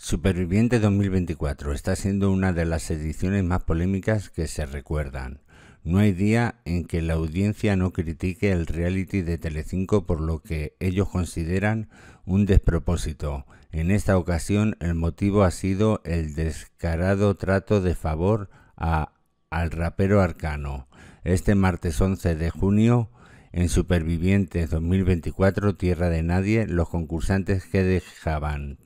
Superviviente 2024 está siendo una de las ediciones más polémicas que se recuerdan. No hay día en que la audiencia no critique el reality de Telecinco por lo que ellos consideran un despropósito. En esta ocasión el motivo ha sido el descarado trato de favor a, al rapero Arcano. Este martes 11 de junio en Supervivientes 2024, Tierra de Nadie, los concursantes que dejaban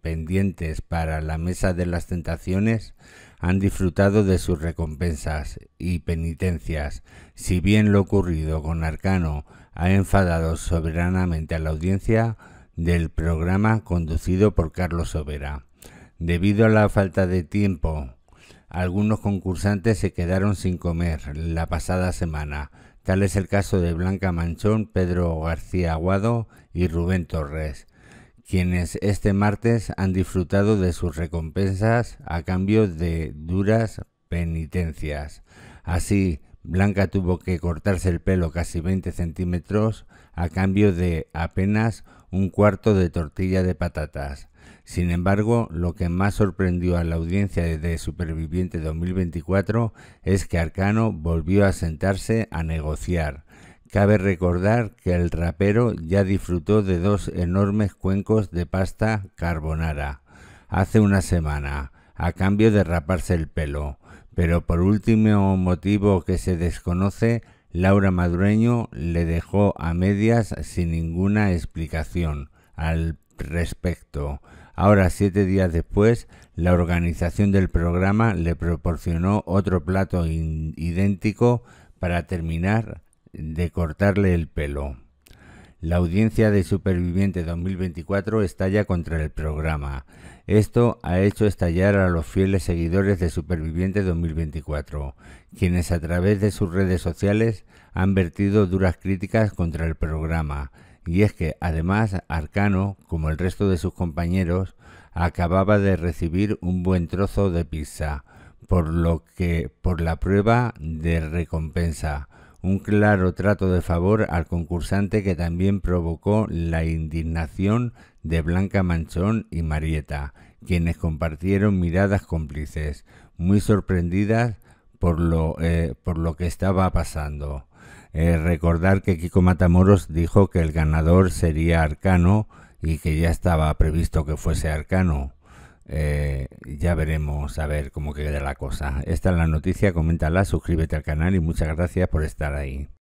pendientes para la Mesa de las Tentaciones han disfrutado de sus recompensas y penitencias. Si bien lo ocurrido con Arcano ha enfadado soberanamente a la audiencia del programa conducido por Carlos Sobera. Debido a la falta de tiempo algunos concursantes se quedaron sin comer la pasada semana. Tal es el caso de Blanca Manchón, Pedro García Aguado y Rubén Torres, quienes este martes han disfrutado de sus recompensas a cambio de duras penitencias. Así, Blanca tuvo que cortarse el pelo casi 20 centímetros a cambio de apenas un cuarto de tortilla de patatas. Sin embargo, lo que más sorprendió a la audiencia de Superviviente 2024 es que Arcano volvió a sentarse a negociar. Cabe recordar que el rapero ya disfrutó de dos enormes cuencos de pasta carbonara hace una semana, a cambio de raparse el pelo, pero por último motivo que se desconoce, Laura Madrueño le dejó a medias sin ninguna explicación al respecto. Ahora, siete días después, la organización del programa le proporcionó otro plato idéntico para terminar de cortarle el pelo. La audiencia de Superviviente 2024 estalla contra el programa. Esto ha hecho estallar a los fieles seguidores de Superviviente 2024, quienes a través de sus redes sociales han vertido duras críticas contra el programa. Y es que, además, Arcano, como el resto de sus compañeros, acababa de recibir un buen trozo de pizza, por lo que por la prueba de recompensa un claro trato de favor al concursante que también provocó la indignación de Blanca Manchón y Marieta, quienes compartieron miradas cómplices, muy sorprendidas por lo, eh, que estaba pasando. Eh, recordar que Kiko Matamoros dijo que el ganador sería Arcano y que ya estaba previsto que fuese Arcano. Eh, ya veremos a ver cómo queda la cosa. Esta es la noticia, coméntala, suscríbete al canal y muchas gracias por estar ahí.